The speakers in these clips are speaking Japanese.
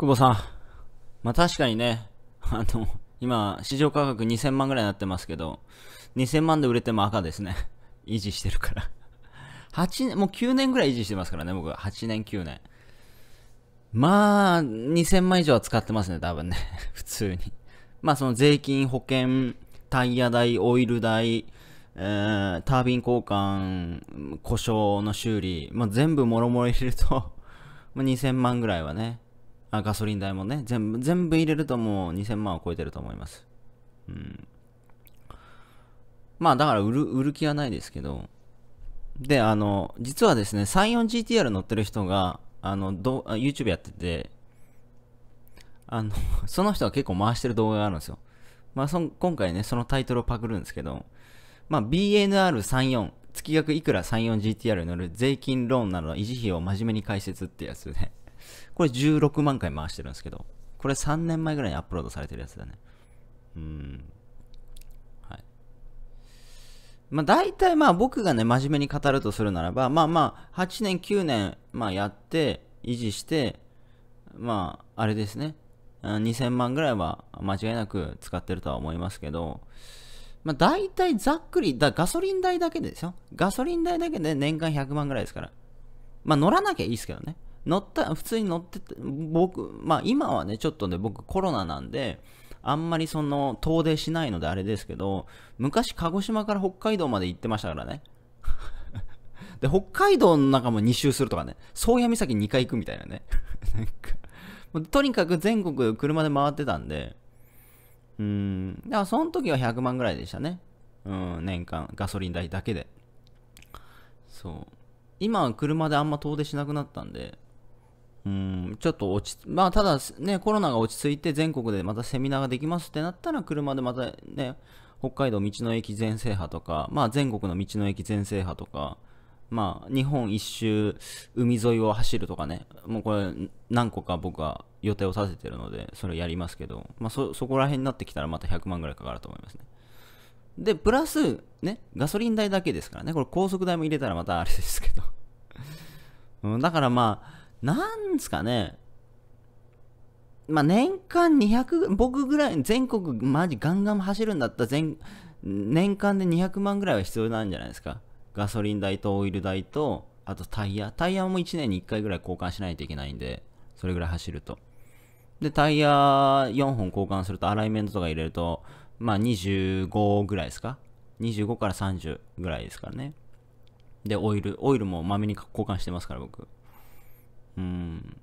久保さん。まあ確かにね、あの、今、市場価格2000万ぐらいになってますけど、2000万で売れても赤ですね。維持してるから。8 年、もう9年ぐらい維持してますからね、僕。は。8年、9年。まあ、2000万以上は使ってますね、多分ね。普通に。まあその税金、保険、タイヤ代、オイル代、えー、タービン交換、故障の修理、まあ全部もろもろ入れるとまあ2000万ぐらいはね、あガソリン代もね、全部、全部入れるともう2000万を超えてると思います。うん。まあだから売る、売る気はないですけど。で、あの、実はですね、34GTR 乗ってる人が、あの、ど、YouTube やってて、あの、その人が結構回してる動画があるんですよ。まあそ、今回ね、そのタイトルをパクるんですけど、まあ、BNR34、月額いくら 34GTR に乗る税金ローンなどの維持費を真面目に解説ってやつで、ね、これ16万回回してるんですけど、これ3年前ぐらいにアップロードされてるやつだね。うん。はい。まあ大体まあ僕がね、真面目に語るとするならば、まあまあ、8年、9年、まあやって、維持して、まあ、あれですね。2000万ぐらいは間違いなく使ってるとは思いますけど、まあ、大体ざっくり、だガソリン代だけでですよ。ガソリン代だけで年間100万ぐらいですから。まあ、乗らなきゃいいですけどね。乗った普通に乗ってて僕まあ今はねちょっとね僕コロナなんであんまりその遠出しないのであれですけど昔鹿児島から北海道まで行ってましたからね で北海道の中も2周するとかね宗谷岬2回行くみたいなね なんかとにかく全国車で回ってたんでうんだからその時は100万ぐらいでしたねうん年間ガソリン代だけでそう今は車であんま遠出しなくなったんでうん、ちょっと落ち、まあただね、コロナが落ち着いて全国でまたセミナーができますってなったら、車でまたね、北海道道の駅全制覇とか、まあ全国の道の駅全制覇とか、まあ日本一周海沿いを走るとかね、もうこれ何個か僕は予定をさせてるので、それやりますけど、まあそ、そこら辺になってきたらまた100万ぐらいかかると思いますね。で、プラス、ね、ガソリン代だけですからね、これ高速代も入れたらまたあれですけど。うん、だからまあ、なんですかね。まあ、年間200、僕ぐらい、全国マジガンガン走るんだったら全、年間で200万ぐらいは必要なんじゃないですか。ガソリン代とオイル代と、あとタイヤ。タイヤも1年に1回ぐらい交換しないといけないんで、それぐらい走ると。で、タイヤ4本交換すると、アライメントとか入れると、まあ25ぐらいですか ?25 から30ぐらいですからね。で、オイル、オイルもまめに交換してますから、僕。うん。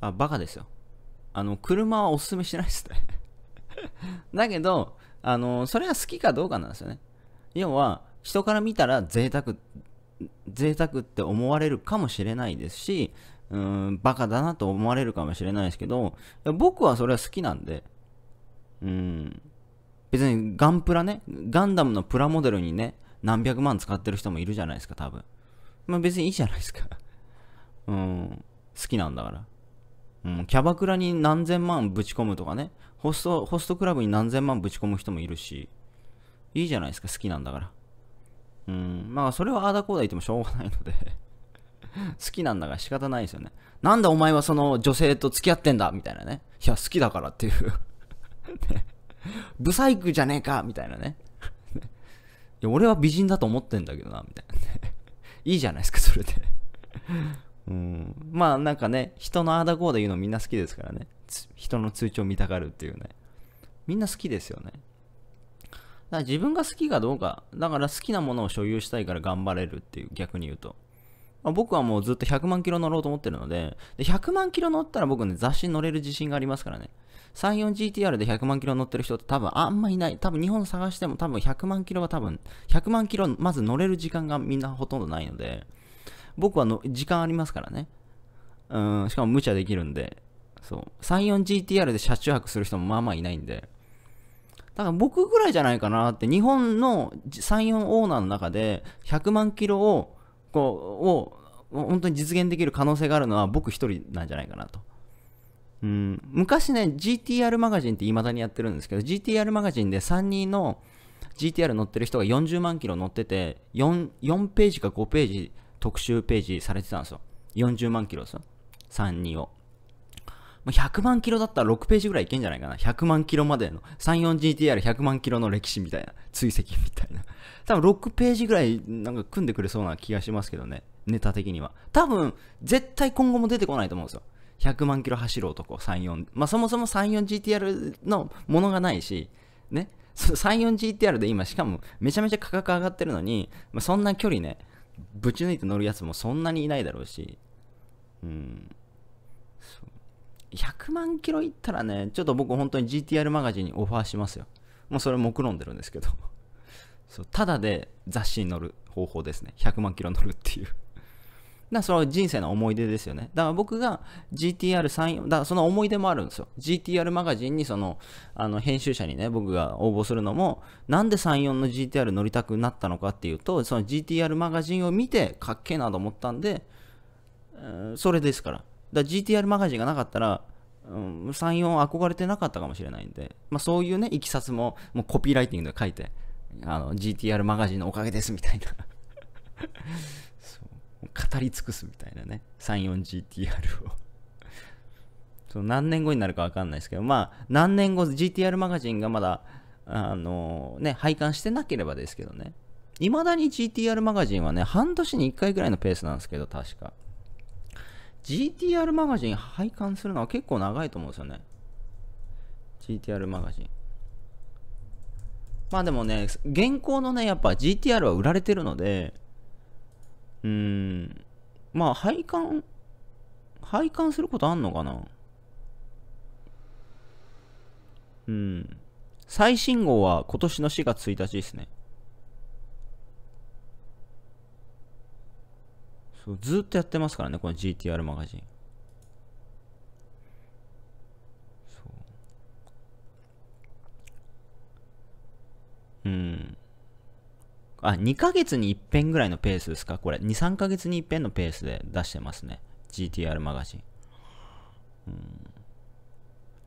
あ、バカですよ。あの、車はおすすめしないですね だけど、あの、それは好きかどうかなんですよね。要は、人から見たら贅沢、贅沢って思われるかもしれないですし、うん、バカだなと思われるかもしれないですけど、僕はそれは好きなんで、うん、別にガンプラね、ガンダムのプラモデルにね、何百万使ってる人もいるじゃないですか、多分。まあ、別にいいじゃないですかうん。好きなんだから。うん、キャバクラに何千万ぶち込むとかね。ホスト、ホストクラブに何千万ぶち込む人もいるし。いいじゃないですか、好きなんだから。うん、まあ、それはああだこうだ言ってもしょうがないので好きなんだから仕方ないですよね。なんだお前はその女性と付き合ってんだみたいなね。いや、好きだからっていうね。ブサイクじゃねえかみたいなね。いや、俺は美人だと思ってんだけどな、みたいなねいいじゃないですか、それでうん。まあなんかね、人のあだこうで言うのみんな好きですからね。人の通知を見たがるっていうね。みんな好きですよね。だから自分が好きかどうか、だから好きなものを所有したいから頑張れるっていう、逆に言うと。まあ、僕はもうずっと100万キロ乗ろうと思ってるので、で100万キロ乗ったら僕ね、雑誌に乗れる自信がありますからね。34GTR で100万キロ乗ってる人って多分あんまいない。多分日本探しても多分100万キロは多分、100万キロまず乗れる時間がみんなほとんどないので、僕はの時間ありますからね。うん、しかも無茶できるんで、そう。34GTR で車中泊する人もまあまあいないんで、だから僕ぐらいじゃないかなって、日本の34オーナーの中で100万キロをこうを本当に実現できる可能性があるのは僕一人なんじゃないかなと。うん、昔ね、GTR マガジンって未だにやってるんですけど、GTR マガジンで3人の GTR 乗ってる人が40万キロ乗ってて4、4ページか5ページ特集ページされてたんですよ。40万キロですよ。32を。100万キロだったら6ページぐらいいけんじゃないかな。100万キロまでの、34GTR100 万キロの歴史みたいな、追跡みたいな。多分6ページぐらいなんか組んでくれそうな気がしますけどね。ネタ的には。多分、絶対今後も出てこないと思うんですよ。100万キロ走る男、34。まあ、そもそも 34GTR のものがないし、ね。34GTR で今、しかもめちゃめちゃ価格上がってるのに、まあ、そんな距離ね、ぶち抜いて乗るやつもそんなにいないだろうし、うん。そう100万キロいったらね、ちょっと僕本当に GTR マガジンにオファーしますよ。もうそれ目論んでるんですけど。そうただで雑誌に載る方法ですね。100万キロ乗るっていう。だからそれ人生の思い出ですよね。だから僕が GTR34、だからその思い出もあるんですよ。GTR マガジンにその、あの編集者にね、僕が応募するのも、なんで34の GTR 乗りたくなったのかっていうと、その GTR マガジンを見てかっけえなと思ったんで、それですから。だ GTR マガジンがなかったら、うん、34憧れてなかったかもしれないんで、まあ、そういうね、いきさつももうコピーライティングで書いて、あの GTR マガジンのおかげですみたいな 語り尽くすみたいなね、34GTR をその何年後になるか分かんないですけど、まあ、何年後 GTR マガジンがまだ、あのね、拝観してなければですけどね。いまだに GTR マガジンはね、半年に1回ぐらいのペースなんですけど、確か。GTR マガジン拝観するのは結構長いと思うんですよね。GTR マガジン。まあでもね、現行のね、やっぱ GTR は売られてるので、うーん、まあ配管、配管することあんのかなうん。最新号は今年の4月1日ですね。そうずっとやってますからね、この GTR マガジン。そう。うん。あ、2ヶ月に一遍ぐらいのペースですかこれ。2、3ヶ月に一遍のペースで出してますね。GTR マガジン。うん。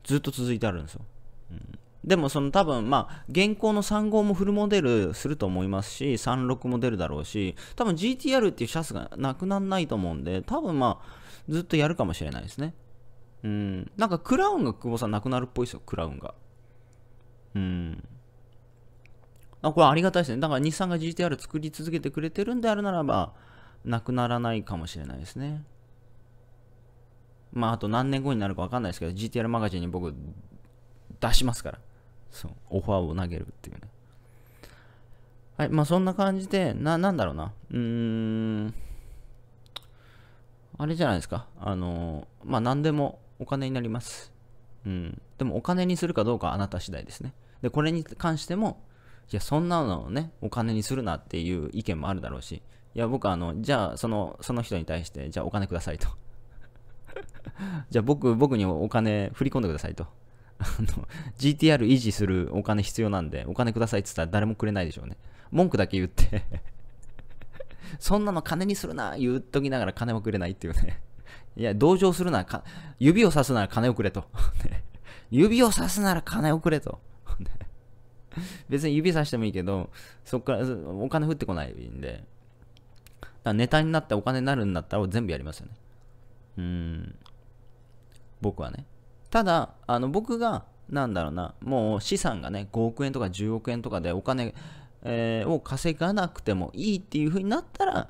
ずっと続いてあるんですよ。でもその多分まあ現行の3号もフルモデルすると思いますし36も出るだろうし多分 GTR っていうシャスがなくならないと思うんで多分まあずっとやるかもしれないですねうんなんかクラウンが久保さんなくなるっぽいですよクラウンがうんあこれありがたいですねだから日産が GTR 作り続けてくれてるんであるならばなくならないかもしれないですねまああと何年後になるか分かんないですけど GTR マガジンに僕出しますからそう、オファーを投げるっていうね。はい、まあそんな感じで、な、なんだろうな。うーん。あれじゃないですか。あの、まあ何でもお金になります。うん。でもお金にするかどうかあなた次第ですね。で、これに関しても、いや、そんなのをね、お金にするなっていう意見もあるだろうし、いや、僕あの、じゃあ、その、その人に対して、じゃあお金くださいと。じゃあ僕、僕にお金振り込んでくださいと。GTR 維持するお金必要なんで、お金くださいって言ったら誰もくれないでしょうね。文句だけ言ってそんなの金にするな言っときながら金もくれないっていうね。いや、同情するな指をさすなら金をくれと。指をさすなら金をくれと。別に指さしてもいいけど、そっから、お金降ってこないんで。だからネタになってお金になるんだったら全部やりますよね。うん。僕はね。ただ、あの僕が、なんだろうな、もう資産がね、5億円とか10億円とかでお金、えー、を稼がなくてもいいっていう風になったら、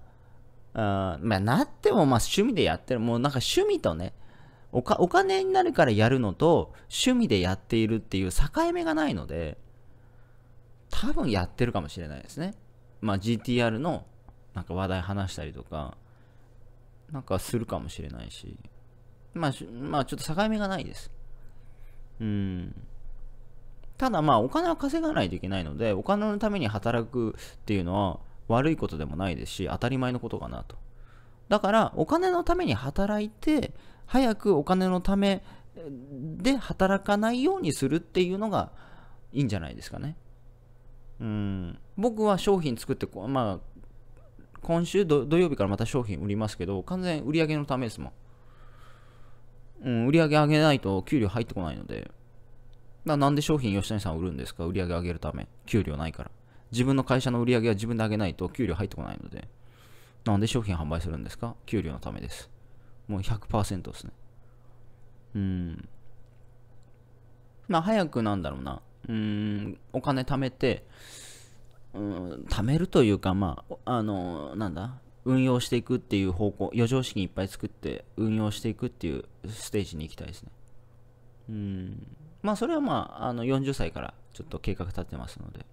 あまあ、なってもまあ趣味でやってる、もうなんか趣味とね、おかお金になるからやるのと趣味でやっているっていう境目がないので多分やってるかもしれないですね。まあ GTR のなんか話題話したりとかなんかするかもしれないしまあ、まあ、ちょっと境目がないです。うん。ただまあ、お金は稼がないといけないので、お金のために働くっていうのは悪いことでもないですし、当たり前のことかなと。だから、お金のために働いて、早くお金のためで働かないようにするっていうのがいいんじゃないですかね。うん。僕は商品作って、まあ、今週土曜日からまた商品売りますけど、完全売り上げのためですもん。うん、売り上げ上げないと給料入ってこないので、なんで商品吉谷さん売るんですか売り上げ上げるため。給料ないから。自分の会社の売り上げは自分で上げないと給料入ってこないので、なんで商品販売するんですか給料のためです。もう100%ですね。うん。まあ、早くなんだろうな。うん、お金貯めて、うん、貯めるというか、まあ、あの、なんだ、運用していくっていう方向余剰資金いっぱい作って運用していくっていうステージに行きたいですねうんまあそれはまああの40歳からちょっと計画立ってますので、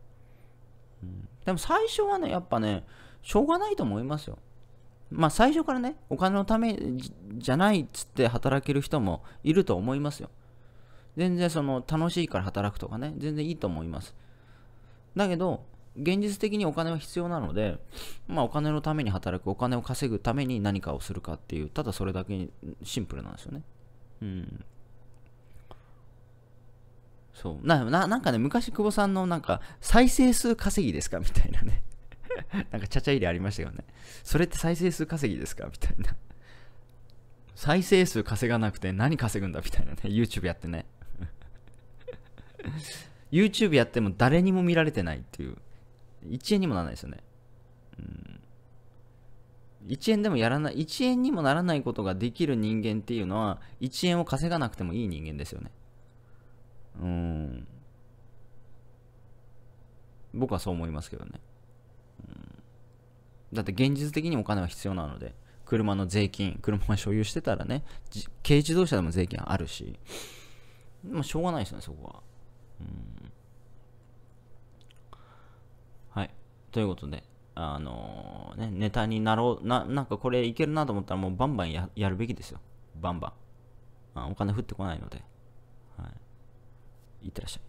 うん、でも最初はねやっぱねしょうがないと思いますよまあ最初からねお金のためじゃないっつって働ける人もいると思いますよ全然その楽しいから働くとかね全然いいと思いますだけど現実的にお金は必要なので、まあ、お金のために働くお金を稼ぐために何かをするかっていうただそれだけにシンプルなんですよねうんそうなななんかね昔久保さんのなんか再生数稼ぎですかみたいなね なんかちゃちゃ入れありましたよねそれって再生数稼ぎですかみたいな再生数稼がなくて何稼ぐんだみたいなね YouTube やってね YouTube やっても誰にも見られてないっていう1円にもならないですよね。うん。1円でもやらない、1円にもならないことができる人間っていうのは、1円を稼がなくてもいい人間ですよね。うん。僕はそう思いますけどね。うん、だって現実的にお金は必要なので、車の税金、車が所有してたらね、軽自動車でも税金あるし、もうしょうがないですよね、そこは。うんということで、あのー、ね、ネタになろう、な、なんかこれいけるなと思ったらもうバンバンややるべきですよ。バンバン。あお金降ってこないので。はい。いってらっしゃい。